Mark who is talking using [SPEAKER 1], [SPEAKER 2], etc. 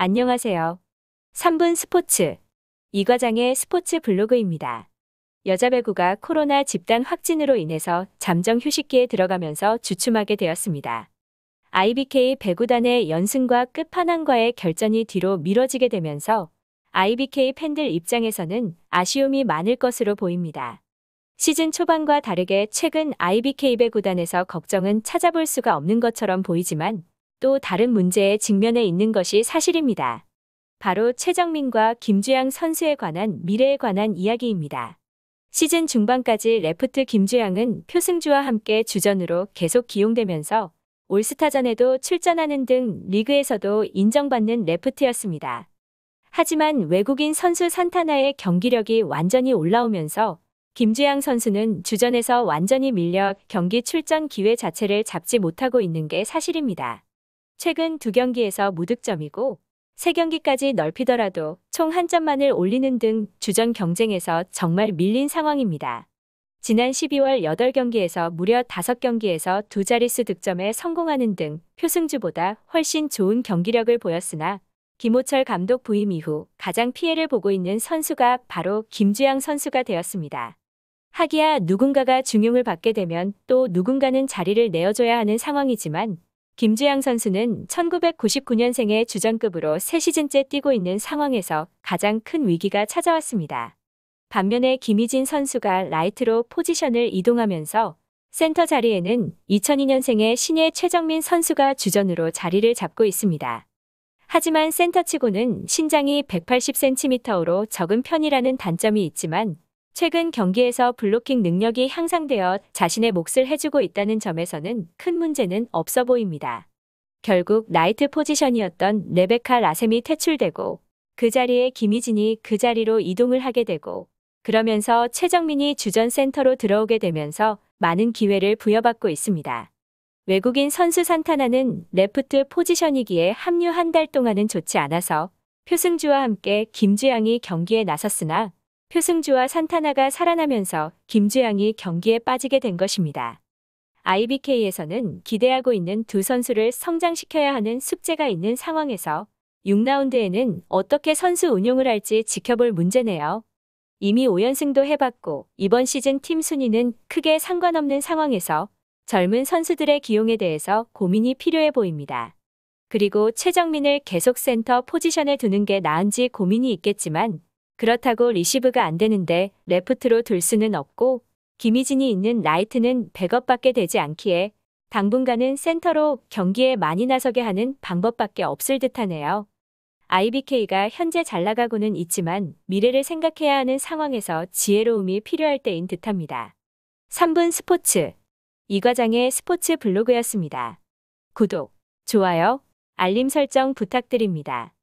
[SPEAKER 1] 안녕하세요. 3분 스포츠. 이 과장의 스포츠 블로그입니다. 여자 배구가 코로나 집단 확진으로 인해서 잠정 휴식기에 들어가면서 주춤하게 되었습니다. IBK 배구단의 연승과 끝판왕과의 결전이 뒤로 미뤄지게 되면서 IBK 팬들 입장에서는 아쉬움이 많을 것으로 보입니다. 시즌 초반과 다르게 최근 IBK 배구단에서 걱정은 찾아볼 수가 없는 것처럼 보이지만 또 다른 문제에 직면해 있는 것이 사실입니다. 바로 최정민과 김주양 선수에 관한 미래에 관한 이야기입니다. 시즌 중반까지 레프트 김주양은 표승주와 함께 주전으로 계속 기용되면서 올스타전에도 출전하는 등 리그에서도 인정받는 레프트였습니다. 하지만 외국인 선수 산타나의 경기력이 완전히 올라오면서 김주양 선수는 주전에서 완전히 밀려 경기 출전 기회 자체를 잡지 못하고 있는 게 사실입니다. 최근 두 경기에서 무득점이고 세 경기까지 넓히더라도 총 한 점만을 올리는 등 주전 경쟁에서 정말 밀린 상황입니다. 지난 12월 8경기에서 무려 5경기에서 두 자릿수 득점에 성공하는 등 표승주보다 훨씬 좋은 경기력을 보였으나 김호철 감독 부임 이후 가장 피해를 보고 있는 선수가 바로 김주양 선수가 되었습니다. 하기야 누군가가 중용을 받게 되면 또 누군가는 자리를 내어줘야 하는 상황이지만 김주영 선수는 1999년생의 주전급으로 3시즌째 뛰고 있는 상황에서 가장 큰 위기가 찾아왔습니다. 반면에 김희진 선수가 라이트로 포지션을 이동하면서 센터 자리에는 2002년생의 신예 최정민 선수가 주전으로 자리를 잡고 있습니다. 하지만 센터치고는 신장이 180cm로 적은 편이라는 단점이 있지만 최근 경기에서 블로킹 능력이 향상되어 자신의 몫을 해주고 있다는 점에서는 큰 문제는 없어 보입니다. 결국 나이트 포지션이었던 레베카 라셈이 퇴출되고 그 자리에 김희진이 그 자리로 이동을 하게 되고 그러면서 최정민이 주전 센터로 들어오게 되면서 많은 기회를 부여받고 있습니다. 외국인 선수 산타나는 레프트 포지션이기에 합류 한 달 동안은 좋지 않아서 표승주와 함께 김주양이 경기에 나섰으나 표승주와 산타나가 살아나면서 김주영이 경기에 빠지게 된 것입니다. IBK에서는 기대하고 있는 두 선수를 성장시켜야 하는 숙제가 있는 상황에서 6라운드에는 어떻게 선수 운용을 할지 지켜볼 문제네요. 이미 5연승도 해봤고 이번 시즌 팀 순위는 크게 상관없는 상황에서 젊은 선수들의 기용에 대해서 고민이 필요해 보입니다. 그리고 최정민을 계속 센터 포지션에 두는 게 나은지 고민이 있겠지만 그렇다고 리시브가 안 되는데 레프트로 둘 수는 없고 김희진이 있는 라이트는 100억밖에 되지 않기에 당분간은 센터로 경기에 많이 나서게 하는 방법밖에 없을 듯하네요. IBK가 현재 잘 나가고는 있지만 미래를 생각해야 하는 상황에서 지혜로움이 필요할 때인 듯합니다. 3분 스포츠 이 과장의 스포츠 블로그였습니다. 구독, 좋아요, 알림 설정 부탁드립니다.